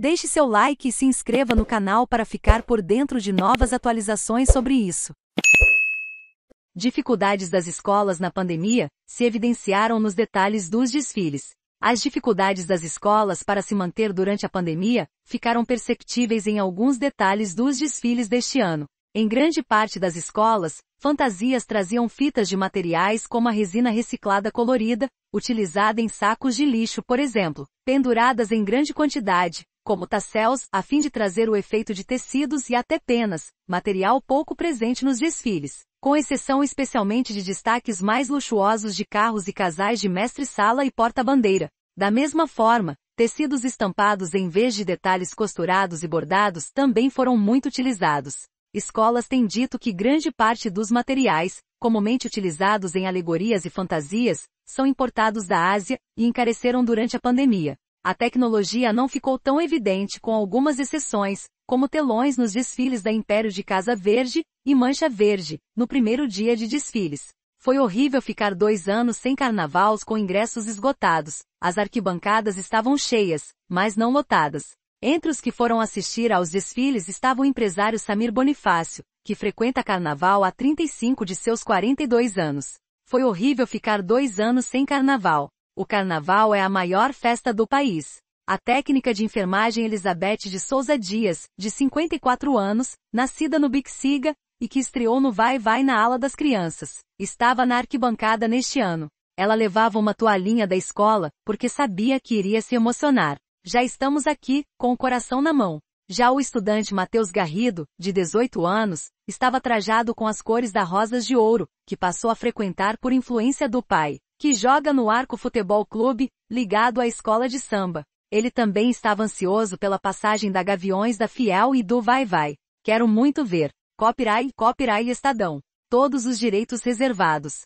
Deixe seu like e se inscreva no canal para ficar por dentro de novas atualizações sobre isso. Dificuldades das escolas na pandemia se evidenciaram nos detalhes dos desfiles. As dificuldades das escolas para se manter durante a pandemia ficaram perceptíveis em alguns detalhes dos desfiles deste ano. Em grande parte das escolas, fantasias traziam fitas de materiais como a resina reciclada colorida, utilizada em sacos de lixo, por exemplo, penduradas em grande quantidade, como tassels, a fim de trazer o efeito de tecidos e até penas, material pouco presente nos desfiles, com exceção especialmente de destaques mais luxuosos de carros e casais de mestre-sala e porta-bandeira. Da mesma forma, tecidos estampados em vez de detalhes costurados e bordados também foram muito utilizados. Escolas têm dito que grande parte dos materiais, comumente utilizados em alegorias e fantasias, são importados da Ásia e encareceram durante a pandemia a tecnologia não ficou tão evidente com algumas exceções, como telões nos desfiles da Império de Casa Verde e Mancha Verde, no primeiro dia de desfiles. Foi horrível ficar dois anos sem carnavals com ingressos esgotados, as arquibancadas estavam cheias, mas não lotadas. Entre os que foram assistir aos desfiles estava o empresário Samir Bonifácio, que frequenta carnaval há 35 de seus 42 anos. Foi horrível ficar dois anos sem carnaval, o carnaval é a maior festa do país. A técnica de enfermagem Elizabeth de Souza Dias, de 54 anos, nascida no Bixiga, e que estreou no Vai Vai na ala das crianças, estava na arquibancada neste ano. Ela levava uma toalhinha da escola, porque sabia que iria se emocionar. Já estamos aqui, com o coração na mão. Já o estudante Matheus Garrido, de 18 anos, estava trajado com as cores da Rosas de Ouro, que passou a frequentar por influência do pai que joga no Arco Futebol Clube, ligado à escola de samba. Ele também estava ansioso pela passagem da Gaviões da Fiel e do Vai Vai. Quero muito ver. Copyright, copyright Estadão. Todos os direitos reservados.